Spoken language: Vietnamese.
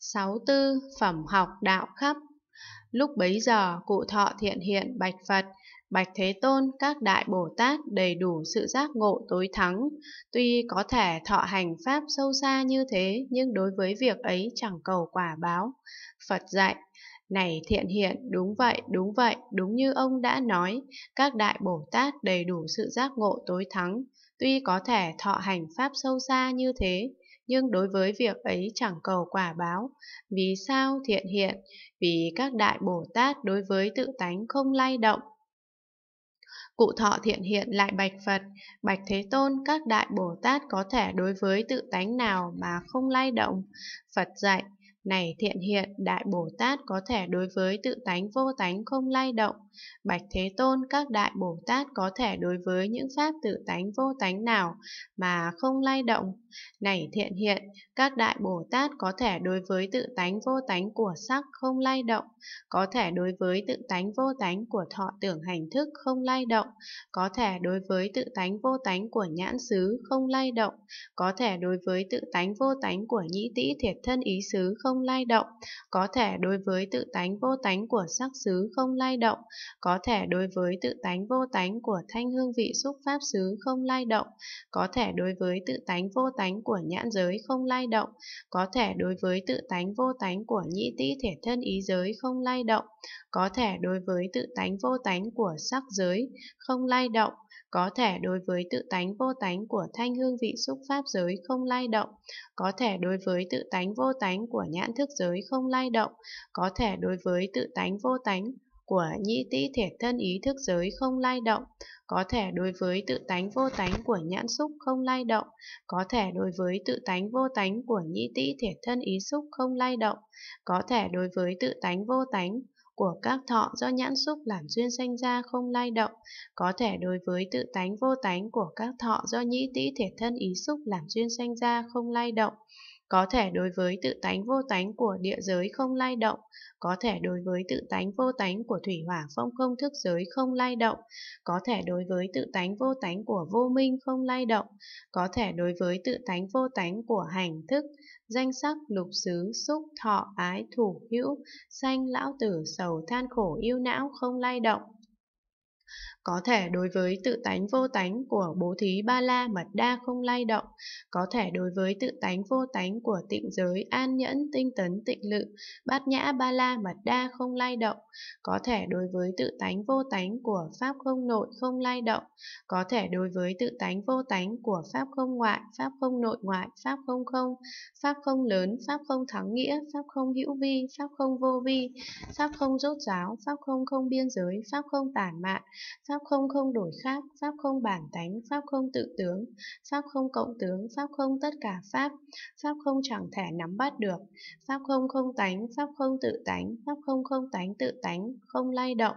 sáu tư phẩm học đạo khắp lúc bấy giờ cụ thọ thiện hiện bạch phật Bạch Thế Tôn, các đại Bồ Tát đầy đủ sự giác ngộ tối thắng, tuy có thể thọ hành pháp sâu xa như thế, nhưng đối với việc ấy chẳng cầu quả báo. Phật dạy, này thiện hiện, đúng vậy, đúng vậy, đúng như ông đã nói, các đại Bồ Tát đầy đủ sự giác ngộ tối thắng, tuy có thể thọ hành pháp sâu xa như thế, nhưng đối với việc ấy chẳng cầu quả báo. Vì sao thiện hiện? Vì các đại Bồ Tát đối với tự tánh không lay động. Cụ thọ thiện hiện lại bạch Phật, bạch Thế Tôn, các đại Bồ Tát có thể đối với tự tánh nào mà không lay động. Phật dạy, này thiện hiện, Đại Bồ Tát có thể đối với tự tánh vô tánh không lay động. Bạch Thế Tôn, các Đại Bồ Tát có thể đối với những pháp tự tánh vô tánh nào mà không lay động. Này thiện hiện, các Đại Bồ Tát có thể đối với tự tánh vô tánh của sắc không lay động, có thể đối với tự tánh vô tánh của thọ tưởng hành thức không lay động, có thể đối với tự tánh vô tánh của nhãn xứ không lay động, có thể đối với tự tánh vô tánh của nhĩ tĩ thiệt thân ý xứ không không lai động, có thể đối với tự tánh vô tánh của sắc xứ không lai động, có thể đối với tự tánh vô tánh của thanh hương vị xúc pháp xứ không lai động, có thể đối với tự tánh vô tánh của nhãn giới không lai động, có thể đối với tự tánh vô tánh của nhĩ tĩ thể thân ý giới không lai động, có thể đối với tự tánh vô tánh của sắc giới không lai động, có thể đối với tự tánh vô tánh của thanh hương vị xúc pháp giới không lai động, có thể đối với tự tánh vô tánh của nhãn thức giới không lai động, có thể đối với tự tánh vô tánh của nhĩ tĩ thể thân ý thức giới không lai động, có thể đối với tự tánh vô tánh của nhãn xúc không lai động, có thể đối với tự tánh vô tánh của nhĩ tĩ thể thân ý xúc không lai động, có thể đối với tự tánh vô tánh của các thọ do nhãn xúc làm duyên sanh ra không lay động, có thể đối với tự tánh vô tánh của các thọ do nhĩ tĩ thể thân ý xúc làm duyên sanh ra không lay động có thể đối với tự tánh vô tánh của địa giới không lai động, có thể đối với tự tánh vô tánh của thủy hỏa phong không thức giới không lai động, có thể đối với tự tánh vô tánh của vô minh không lai động, có thể đối với tự tánh vô tánh của hành thức, danh sắc, lục xứ, xúc, thọ, ái, thủ, hữu, sanh, lão tử, sầu, than khổ, yêu não không lai động. Có thể đối với tự tánh vô tánh của bố thí ba la mật đa không lay động, có thể đối với tự tánh vô tánh của tịnh giới an nhẫn tinh tấn tịnh lự, bát nhã ba la mật đa không lay động, có thể đối với tự tánh vô tánh của pháp không nội không lay động, có thể đối với tự tánh vô tánh của pháp không ngoại, pháp không nội ngoại, pháp không không, pháp không lớn, pháp không thắng nghĩa, pháp không hữu vi, pháp không vô vi, pháp không rốt ráo, pháp không không biên giới, pháp không tản mạn, Pháp không không đổi khác, Pháp không bản tánh, Pháp không tự tướng, Pháp không cộng tướng, Pháp không tất cả Pháp, Pháp không chẳng thể nắm bắt được, Pháp không không tánh, Pháp không tự tánh, Pháp không không tánh tự tánh, không lay động,